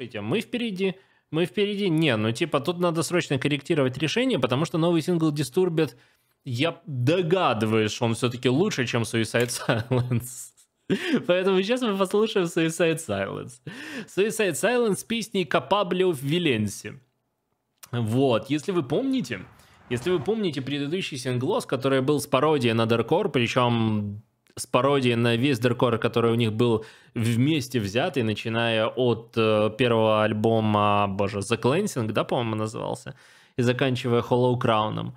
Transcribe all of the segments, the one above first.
слушайте, мы впереди, мы впереди. Не, ну типа тут надо срочно корректировать решение, потому что новый сингл Disturbed, я догадываюсь, что он все-таки лучше, чем Suicide Silence. Поэтому сейчас мы послушаем Suicide Silence. Suicide Silence песни Капаблио в Виленсе. Вот, если вы помните, если вы помните предыдущий синглос, который был с пародией на Даркор, причем с пародией на весь деркор, который у них был вместе взятый, начиная от э, первого альбома, боже, The Cleansing, да, по-моему, назывался, и заканчивая Hollow Crown.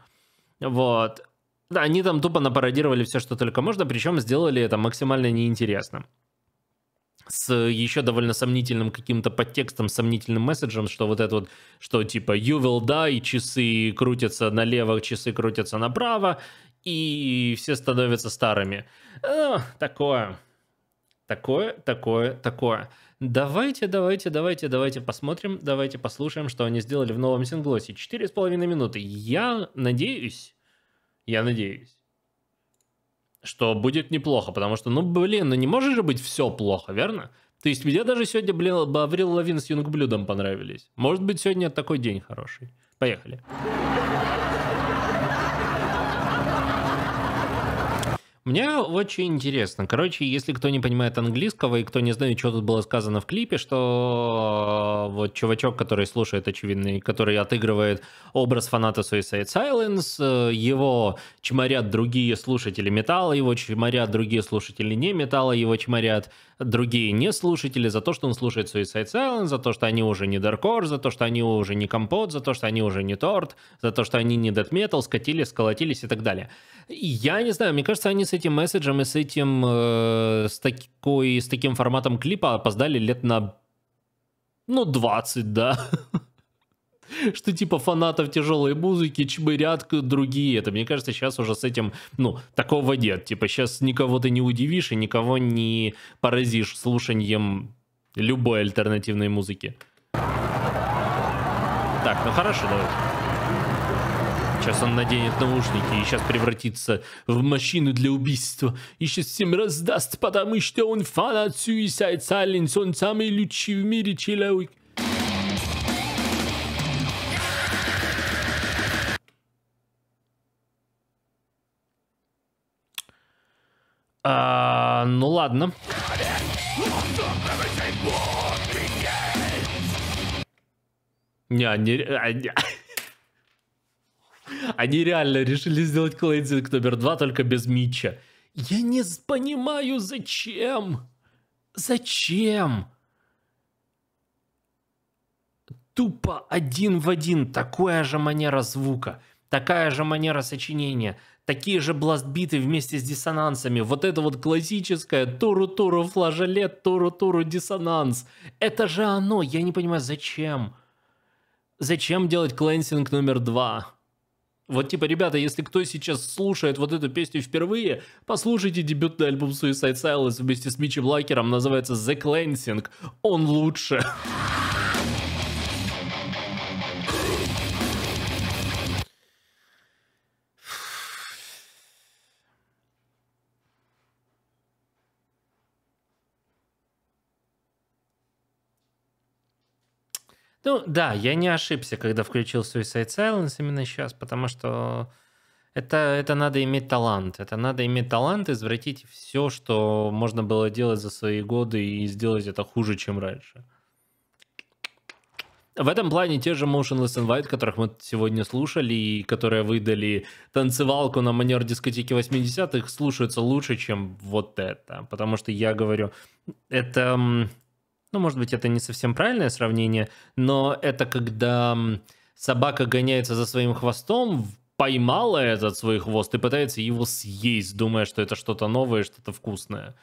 Вот. Да, они там тупо напародировали все, что только можно, причем сделали это максимально неинтересно. С еще довольно сомнительным каким-то подтекстом, сомнительным месседжем, что вот это вот, что типа you will die, часы крутятся налево, часы крутятся направо, и все становятся старыми. Э, такое. Такое, такое, такое. Давайте, давайте, давайте, давайте посмотрим, давайте послушаем, что они сделали в новом синглосе. Четыре с половиной минуты. Я надеюсь, я надеюсь, что будет неплохо, потому что, ну, блин, ну не может же быть все плохо, верно? То есть мне даже сегодня, блин, Баврил Лавин с Юнгблюдом понравились. Может быть, сегодня такой день хороший. Поехали. Поехали. Мне очень интересно. Короче, если кто не понимает английского и кто не знает, что тут было сказано в клипе, что э, вот чувачок, который слушает, очевидно, который отыгрывает образ фаната Suicide Silence, э, его чморят другие слушатели металла, его чморят другие слушатели не металла, его чморят другие не слушатели за то, что он слушает Suicide Silence, за то, что они уже не Darkcore, за то, что они уже не Компот, за то, что они уже не Торт, за то, что они не Death Metal, скатились, сколотились и так далее. Я не знаю, мне кажется, они с этим месседжем и с этим, э, с, такой, с таким форматом клипа опоздали лет на, ну, 20, да. что типа фанатов тяжелой музыки чмырят другие. Это, мне кажется, сейчас уже с этим, ну, такого нет. Типа сейчас никого ты не удивишь и никого не поразишь слушанием любой альтернативной музыки. Так, ну хорошо, давай. Сейчас он наденет наушники и сейчас превратится в машину для убийства. И сейчас всем раздаст, потому что он фанат Suicide Silence, он самый лучший в мире человек. А, ну ладно. Не, они, они, они реально решили сделать Клейдзинг номер два только без Митча. Я не понимаю, зачем? Зачем? Тупо один в один, такая же манера звука, такая же манера сочинения – такие же бластбиты вместе с диссонансами. Вот это вот классическое туру-туру флажолет, туру-туру диссонанс. Это же оно, я не понимаю, зачем? Зачем делать клэнсинг номер два? Вот типа, ребята, если кто сейчас слушает вот эту песню впервые, послушайте дебютный альбом Suicide Silence вместе с Мичи Блакером, называется The Cleansing. Он лучше. Ну да, я не ошибся, когда включил Suicide Silence именно сейчас, потому что это, это надо иметь талант. Это надо иметь талант, извратить все, что можно было делать за свои годы, и сделать это хуже, чем раньше. В этом плане те же Motionless and White, которых мы сегодня слушали, и которые выдали танцевалку на манер дискотеки 80-х, слушаются лучше, чем вот это. Потому что я говорю, это ну, может быть, это не совсем правильное сравнение, но это когда собака гоняется за своим хвостом, поймала этот свой хвост и пытается его съесть, думая, что это что-то новое, что-то вкусное.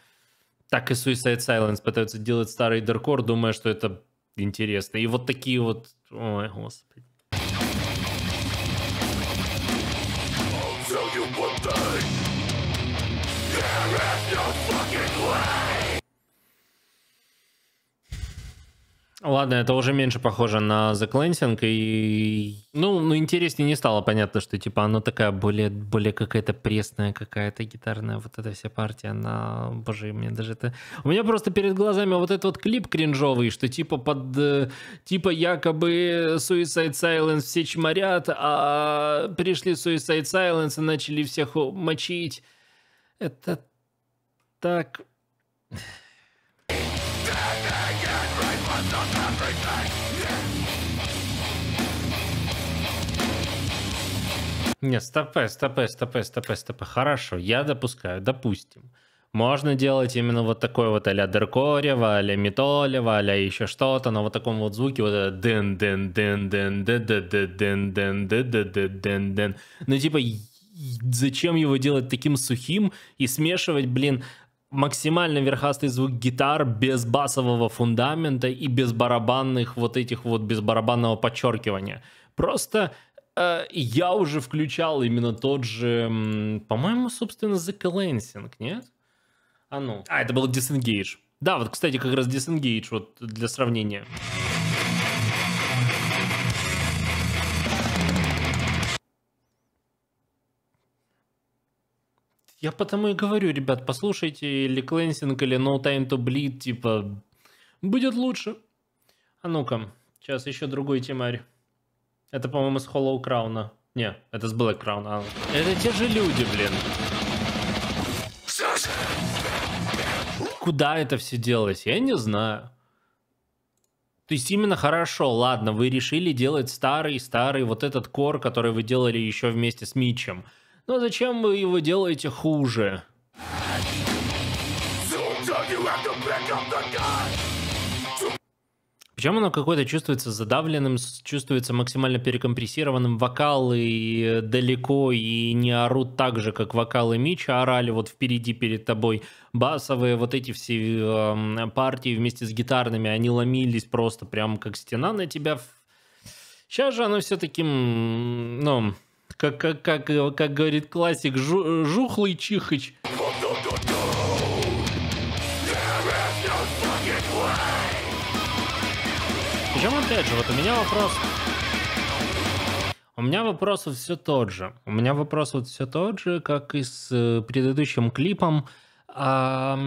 Так и Suicide Silence пытаются делать старый деркор, думая, что это интересно. И вот такие вот... Ой, господи. you one thing. There is no fucking way. Ладно, это уже меньше похоже на The Cleansing, и... Ну, ну, интереснее не стало, понятно, что, типа, оно такая более, более какая-то пресная, какая-то гитарная, вот эта вся партия, она... Боже, мне даже это... У меня просто перед глазами вот этот вот клип кринжовый, что, типа, под... Э, типа, якобы Suicide Silence все чморят, а пришли Suicide Silence и начали всех мочить. Это так... Нет, стопэ, стопэ, стопэ, стопэ, стопэ. Хорошо, я допускаю, допустим. Можно делать именно вот такой вот а-ля Деркорева, а-ля Метолева, а-ля еще что-то, но вот таком вот звуке вот это дын дын дын дын дын дын дын дын дын дын дын Ну типа зачем его делать таким сухим и смешивать, блин, максимально верхастый звук гитар без басового фундамента и без барабанных вот этих вот, без барабанного подчеркивания. Просто Э, я уже включал именно тот же, по-моему, собственно, The Cleansing, нет? А ну. А, это был Disengage. Да, вот, кстати, как раз Disengage, вот для сравнения. Я потому и говорю, ребят, послушайте или Cleansing, или No Time to Bleed, типа, будет лучше. А ну-ка, сейчас еще другой темарь. Это, по-моему, с Hollow Crown. Не, это с Black Crown. А, это те же люди, блин. Куда это все делось? Я не знаю. То есть именно хорошо, ладно, вы решили делать старый-старый вот этот кор, который вы делали еще вместе с Митчем. Но зачем вы его делаете хуже? Soon, причем оно какое-то чувствуется задавленным, чувствуется максимально перекомпрессированным. Вокалы э, далеко и не орут так же, как вокалы Мича орали вот впереди перед тобой. Басовые вот эти все эм, партии вместе с гитарными, они ломились просто прям как стена на тебя. Сейчас же оно все таким, ну, как, как, как, э, как говорит классик, жу, э, жухлый чихач. Причем, опять же, вот у меня вопрос... У меня вопрос вот все тот же. У меня вопрос вот все тот же, как и с э, предыдущим клипом. А...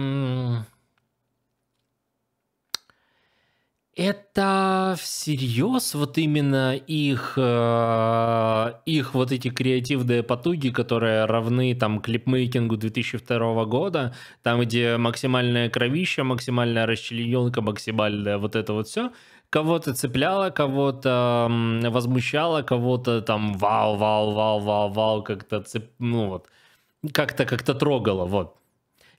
Это всерьез вот именно их, э, их вот эти креативные потуги, которые равны там клипмейкингу 2002 года, там где максимальное кровище, максимальная расчлененка, максимальное вот это вот все – кого-то цепляло, кого-то возмущало, кого-то там вау, вау, вау, вау, вау, как-то цеп... ну вот, как-то как-то трогало, вот.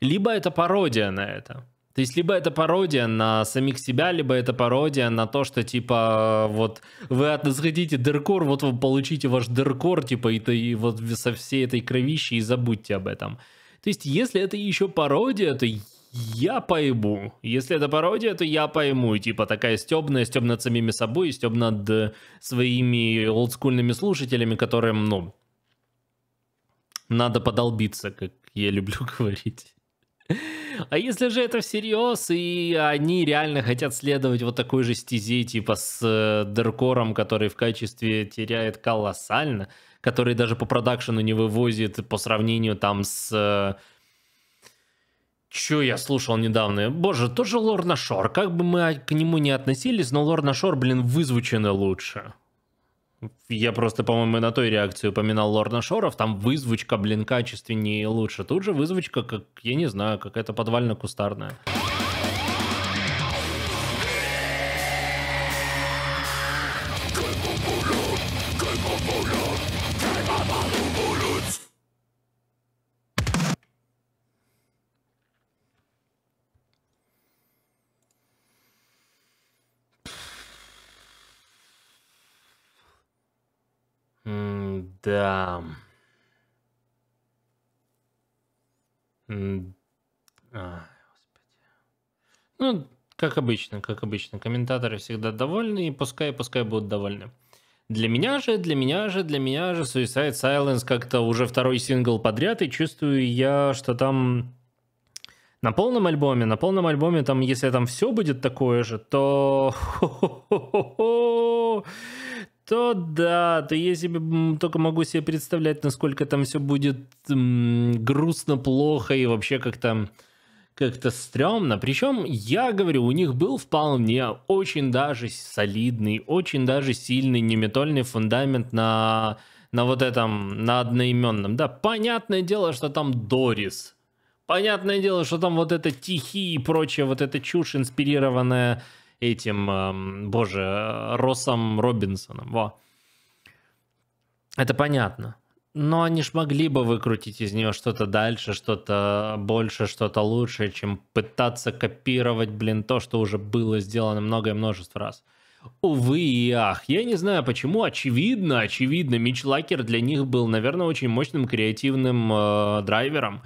Либо это пародия на это. То есть, либо это пародия на самих себя, либо это пародия на то, что, типа, вот, вы от нас хотите дыркор, вот вы получите ваш дыркор, типа, и, и вот со всей этой кровищей и забудьте об этом. То есть, если это еще пародия, то я пойму. Если это пародия, то я пойму. Типа такая стебная, стеб над самими собой, стеб над своими олдскульными слушателями, которым, ну, надо подолбиться, как я люблю говорить. А если же это всерьез, и они реально хотят следовать вот такой же стезе, типа с э, Деркором, который в качестве теряет колоссально, который даже по продакшену не вывозит по сравнению там с э, Чё я слушал недавно? Боже, тоже Лорна Шор. Как бы мы к нему не относились, но Лорна Шор, блин, вызвучено лучше. Я просто, по-моему, на той реакции упоминал Лорна Шоров. Там вызвучка, блин, качественнее и лучше. Тут же вызвучка, как, я не знаю, какая-то подвально-кустарная. Да. М, а, Ну, как обычно, как обычно. Комментаторы всегда довольны, и пускай, пускай будут довольны. Для меня же, для меня же, для меня же Suicide Silence как-то уже второй сингл подряд, и чувствую я, что там на полном альбоме, на полном альбоме, там, если там все будет такое же, то то да, то я себе только могу себе представлять, насколько там все будет м, грустно, плохо и вообще как там как-то стрёмно. Причем, я говорю, у них был вполне очень даже солидный, очень даже сильный неметольный фундамент на, на вот этом, на одноименном. Да, понятное дело, что там Дорис. Понятное дело, что там вот это тихие и прочее, вот эта чушь, инспирированная этим, боже, Росом Робинсоном. Во. Это понятно. Но они ж могли бы выкрутить из нее что-то дальше, что-то больше, что-то лучше, чем пытаться копировать, блин, то, что уже было сделано много и множество раз. Увы и ах, я не знаю почему, очевидно, очевидно, Мич Лакер для них был, наверное, очень мощным креативным э, драйвером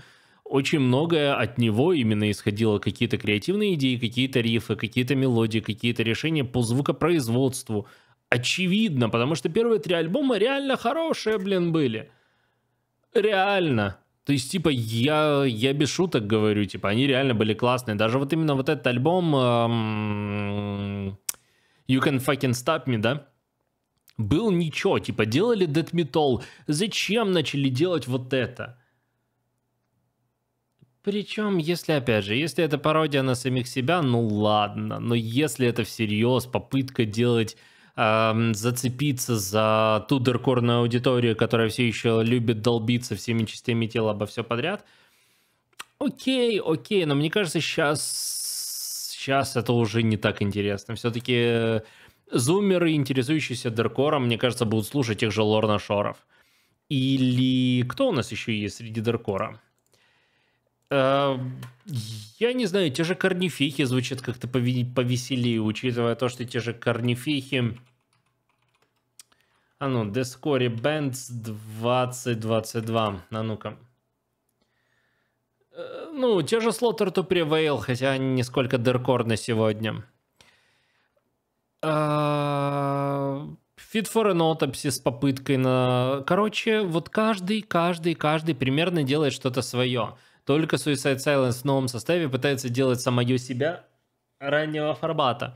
очень многое от него именно исходило какие-то креативные идеи, какие-то рифы, какие-то мелодии, какие-то решения по звукопроизводству. Очевидно, потому что первые три альбома реально хорошие, блин, были. Реально. То есть, типа, я, я без шуток говорю, типа, они реально были классные. Даже вот именно вот этот альбом эм, You Can Fucking Stop Me, да? Был ничего, типа, делали Death Metal. Зачем начали делать вот это? Причем, если, опять же, если это пародия на самих себя, ну ладно. Но если это всерьез попытка делать э, зацепиться за ту дыркорную аудиторию, которая все еще любит долбиться всеми частями тела обо все подряд. Окей, окей, но мне кажется, сейчас, сейчас это уже не так интересно. Все-таки э, зумеры, интересующиеся дыркором, мне кажется, будут слушать тех же Лорна Шоров. Или кто у нас еще есть среди дыркора? Э, я не знаю, те же корнифихи звучат как-то повеселее, учитывая то, что те же корнифихи... А ну, Discovery Bands 2022. А ну-ка. Э, ну, те же слоттер to Prevail, хотя они несколько дыркор на сегодня. Э, Fit for an Autopsy с попыткой на... Короче, вот каждый, каждый, каждый примерно делает что-то свое. Только Suicide Silence в новом составе пытается делать самое себя раннего формата.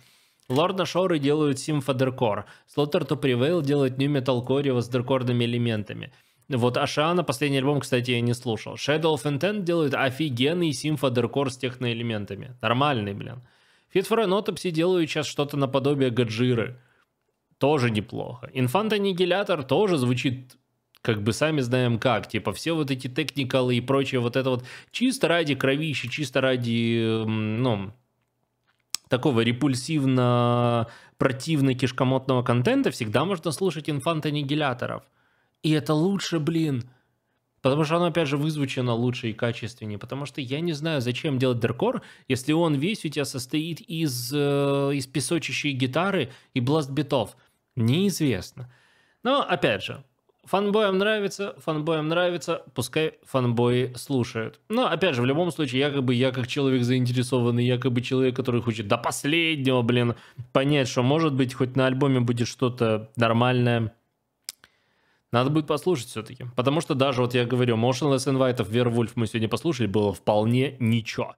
Лорда Шоры делают симфодеркор, Слоттер то Prevail делает нью метал коре с деркорными элементами. Вот Ашана, последний альбом, кстати, я не слушал. Shadow of Intent делают офигенный симфодеркор с техноэлементами. Нормальный, блин. Fit for Anotopsy делают сейчас что-то наподобие Гаджиры. Тоже неплохо. Инфант Аннигилятор тоже звучит как бы сами знаем как. Типа все вот эти техникалы и прочее, вот это вот чисто ради кровищи, чисто ради, ну, такого репульсивно противно кишкомотного контента всегда можно слушать инфант-аннигиляторов. И это лучше, блин. Потому что оно, опять же, вызвучено лучше и качественнее. Потому что я не знаю, зачем делать деркор, если он весь у тебя состоит из, э, из песочащей гитары и бластбитов, Неизвестно. Но, опять же, Фанбоям нравится, фанбоям нравится, пускай фанбои слушают. Но, опять же, в любом случае, якобы я как человек заинтересованный, якобы человек, который хочет до последнего, блин, понять, что, может быть, хоть на альбоме будет что-то нормальное. Надо будет послушать все-таки. Потому что даже, вот я говорю, Motionless Invite, Вервульф мы сегодня послушали, было вполне ничего.